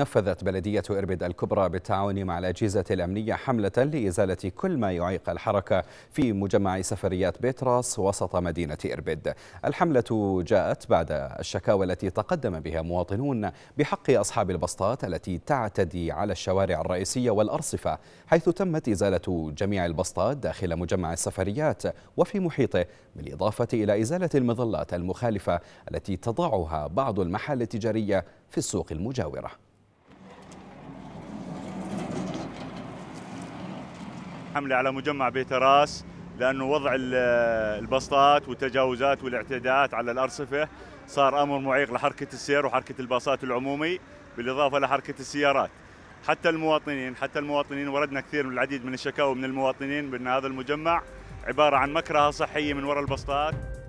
نفذت بلدية إربد الكبرى بالتعاون مع الأجهزة الأمنية حملة لإزالة كل ما يعيق الحركة في مجمع سفريات بيتراس وسط مدينة إربد الحملة جاءت بعد الشكاوى التي تقدم بها مواطنون بحق أصحاب البسطات التي تعتدي على الشوارع الرئيسية والأرصفة حيث تمت إزالة جميع البسطات داخل مجمع السفريات وفي محيطه بالإضافة إلى إزالة المظلات المخالفة التي تضعها بعض المحال التجارية في السوق المجاورة حملة على مجمع بيت راس لأنه وضع البسطات والتجاوزات والاعتداءات على الأرصفة صار أمر معيق لحركة السير وحركة الباصات العمومي بالإضافة لحركة السيارات حتى المواطنين حتى المواطنين وردنا كثير من العديد من الشكاوى من المواطنين بأن هذا المجمع عبارة عن مكرهة صحية من وراء البسطات